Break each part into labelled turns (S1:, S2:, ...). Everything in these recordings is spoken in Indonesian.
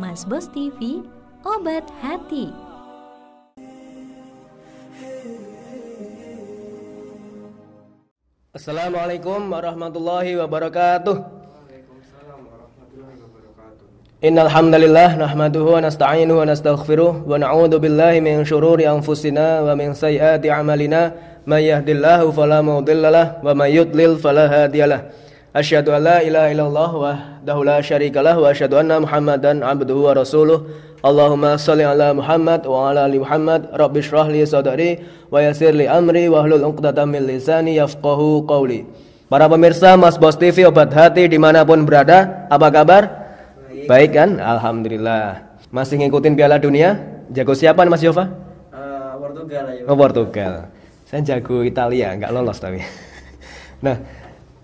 S1: Mas Bos TV, obat hati. Assalamualaikum warahmatullahi wabarakatuh. Innalhamdulillah, nahmaduhu wa nasta'inuhu wa nastaghfiruh wa na'udzu billahi min syururi anfusina wa min sayyiati a'malina may yahdihillahu fala mudhillalah wa may yudlil fala hadiyalah. Asyhadu alla ilaha illallah dahu la lah wa asyhadu anna Muhammadan abduhu wa rasuluh. Allahumma shalli ala Muhammad wa ala ali Muhammad. Rabbi shrah li sadri wa yassir li amri wa hlul 'uqdatam min lisani yafqahu qawli. Para pemirsa Mas Bos TV Obat Hati dimanapun berada, apa kabar? Baik, Baik kan? Alhamdulillah. Masih ngikutin Piala Dunia? Jago siapa Mas Yova? Uh, Portugal ya. Oh, Portugal. Saya jago Italia, nggak lolos tapi. nah,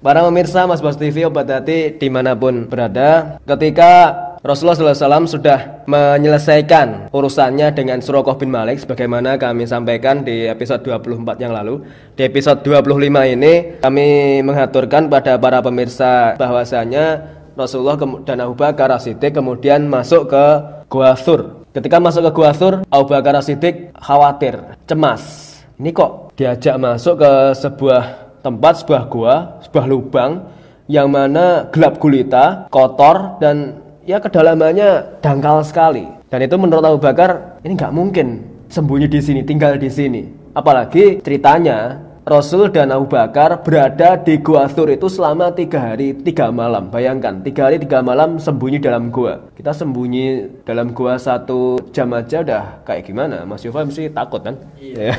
S1: Para pemirsa Mas Bos TV Obat Hati dimanapun berada Ketika Rasulullah SAW sudah menyelesaikan urusannya dengan Surokoh bin Malik sebagaimana kami sampaikan di episode 24 yang lalu di episode 25 ini kami mengaturkan pada para pemirsa bahwasanya Rasulullah dan Abu Bakar Siddiq kemudian masuk ke Gua Sur ketika masuk ke Gua Sur Abu Bakar Siddiq khawatir cemas ini kok diajak masuk ke sebuah tempat sebuah gua, sebuah lubang yang mana gelap gulita, kotor dan ya kedalamannya dangkal sekali. Dan itu menurut Abu Bakar ini nggak mungkin sembunyi di sini, tinggal di sini. Apalagi ceritanya Rasul dan Abu Bakar berada di Gua Sur itu selama tiga hari tiga malam. Bayangkan tiga hari tiga malam sembunyi dalam gua. Kita sembunyi dalam gua satu jam aja udah kayak gimana? Mas Yufa mesti takut kan? Iya.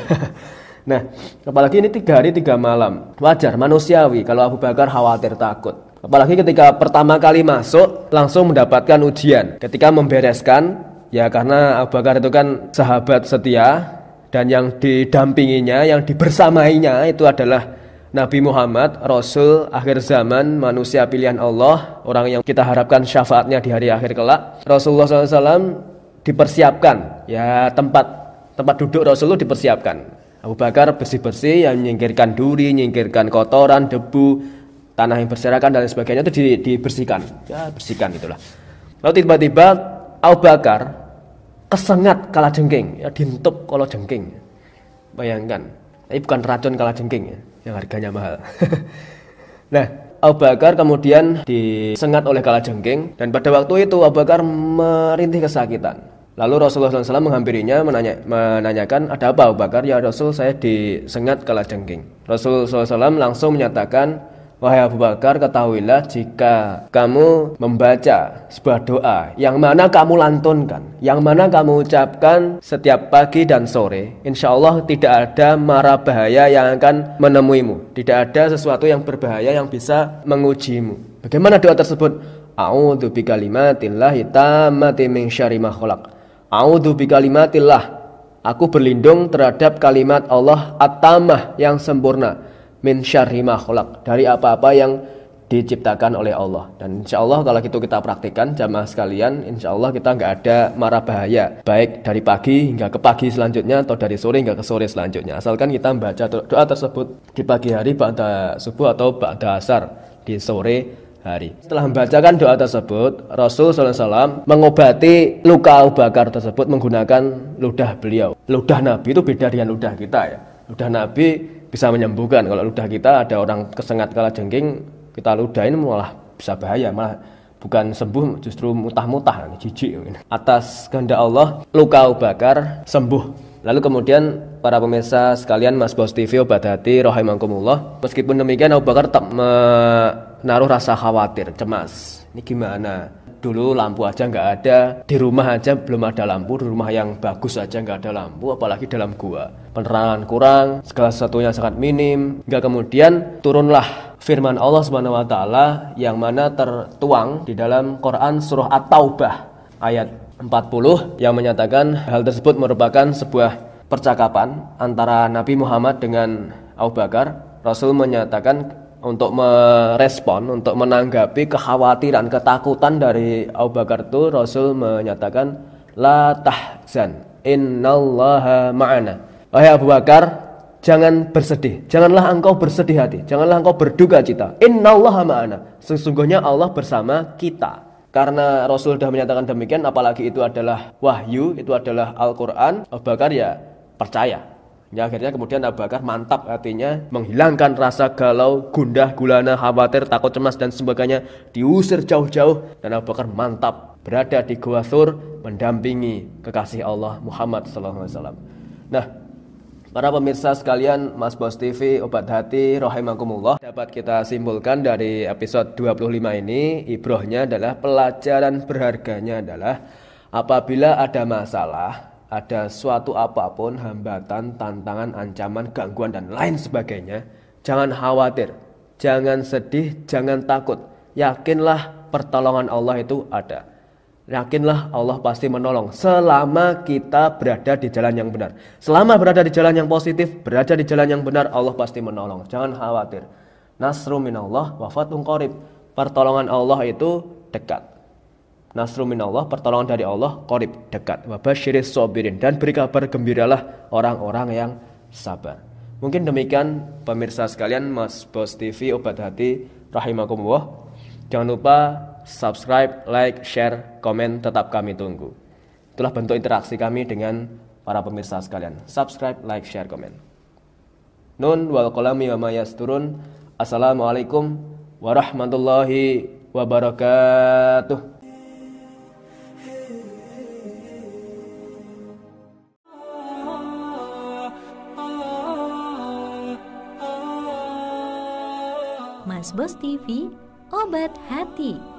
S1: Nah, apalagi ini tiga hari tiga malam. Wajar, manusiawi kalau Abu Bakar khawatir takut. Apalagi ketika pertama kali masuk langsung mendapatkan ujian. Ketika membereskan, ya karena Abu Bakar itu kan sahabat setia dan yang didampinginya, yang dibersamainya itu adalah Nabi Muhammad, Rasul akhir zaman, manusia pilihan Allah, orang yang kita harapkan syafaatnya di hari akhir kelak. Rasulullah SAW dipersiapkan, ya tempat tempat duduk Rasulullah dipersiapkan Abu Bakar bersih-bersih yang menyingkirkan duri, menyingkirkan kotoran, debu, tanah yang berserakan dan sebagainya itu dibersihkan. Ya, bersihkan itulah. Lalu tiba-tiba Abu Bakar kesengat kala jengking, ya dintup kalau jengking. Bayangkan, ini bukan racun kala jengking ya, yang harganya mahal. nah, Abu Bakar kemudian disengat oleh kala jengking dan pada waktu itu Abu Bakar merintih kesakitan Lalu Rasulullah SAW menghampirinya menanya, menanyakan ada apa Abu Bakar? Ya Rasul saya disengat jengking. Rasulullah SAW langsung menyatakan Wahai Abu Bakar ketahuilah jika kamu membaca sebuah doa yang mana kamu lantunkan Yang mana kamu ucapkan setiap pagi dan sore Insya Allah tidak ada mara bahaya yang akan menemuimu Tidak ada sesuatu yang berbahaya yang bisa mengujimu Bagaimana doa tersebut? A'udzu bikalimatillahi tammati min mati ma A'udhu bi kalimatillah. Aku berlindung terhadap kalimat Allah at-tamah yang sempurna. Min syarri makhluk. Dari apa-apa yang diciptakan oleh Allah. Dan insya Allah kalau gitu kita praktikkan jamaah sekalian. Insya Allah kita nggak ada marah bahaya. Baik dari pagi hingga ke pagi selanjutnya atau dari sore hingga ke sore selanjutnya. Asalkan kita membaca doa tersebut di pagi hari pada subuh atau pada asar di sore hari. Setelah membacakan doa tersebut, Rasul SAW mengobati luka Abu Bakar tersebut menggunakan ludah beliau. Ludah Nabi itu beda dengan ludah kita ya. Ludah Nabi bisa menyembuhkan. Kalau ludah kita ada orang kesengat kala jengking, kita ludahin malah bisa bahaya, malah bukan sembuh justru mutah-mutah jijik atas kehendak Allah luka Abu Bakar sembuh lalu kemudian para pemirsa sekalian Mas Bos TV obat hati rahimakumullah meskipun demikian Abu Bakar tetap me naruh rasa khawatir, cemas. Ini gimana? Dulu lampu aja nggak ada, di rumah aja belum ada lampu, di rumah yang bagus aja nggak ada lampu, apalagi dalam gua. Penerangan kurang, segala sesuatunya sangat minim. nggak kemudian turunlah firman Allah Subhanahu wa taala yang mana tertuang di dalam Quran surah At-Taubah ayat 40 yang menyatakan hal tersebut merupakan sebuah percakapan antara Nabi Muhammad dengan Abu Bakar. Rasul menyatakan untuk merespon, untuk menanggapi kekhawatiran, ketakutan dari Abu Bakar itu Rasul menyatakan la tahzan innallaha ma'ana. Wahai Abu Bakar, jangan bersedih. Janganlah engkau bersedih hati, janganlah engkau berduka cita. Innallaha ma'ana. Sesungguhnya Allah bersama kita. Karena Rasul sudah menyatakan demikian apalagi itu adalah wahyu, itu adalah Al-Qur'an, Abu Bakar ya percaya Ya, akhirnya kemudian Abu Bakar mantap artinya menghilangkan rasa galau, gundah, gulana, khawatir, takut cemas dan sebagainya diusir jauh-jauh dan Abu Bakar mantap berada di Gua Sur mendampingi kekasih Allah Muhammad SAW. Nah, para pemirsa sekalian, Mas Bos TV, Obat Hati, Rohimakumullah Dapat kita simpulkan dari episode 25 ini Ibrohnya adalah pelajaran berharganya adalah Apabila ada masalah, ada suatu apapun, hambatan, tantangan, ancaman, gangguan, dan lain sebagainya, jangan khawatir, jangan sedih, jangan takut. Yakinlah pertolongan Allah itu ada. Yakinlah Allah pasti menolong selama kita berada di jalan yang benar. Selama berada di jalan yang positif, berada di jalan yang benar, Allah pasti menolong. Jangan khawatir. Nasru minallah wa fatun qarib. Pertolongan Allah itu dekat nasru Allah pertolongan dari Allah korib dekat. Wabah sobirin dan beri kabar gembiralah orang-orang yang sabar. Mungkin demikian pemirsa sekalian Mas Bos TV Obat Hati rahimakumullah. Jangan lupa subscribe, like, share, komen tetap kami tunggu. Itulah bentuk interaksi kami dengan para pemirsa sekalian. Subscribe, like, share, komen. Nun wal kolami wa turun Assalamualaikum warahmatullahi wabarakatuh. Asbos TV, obat hati.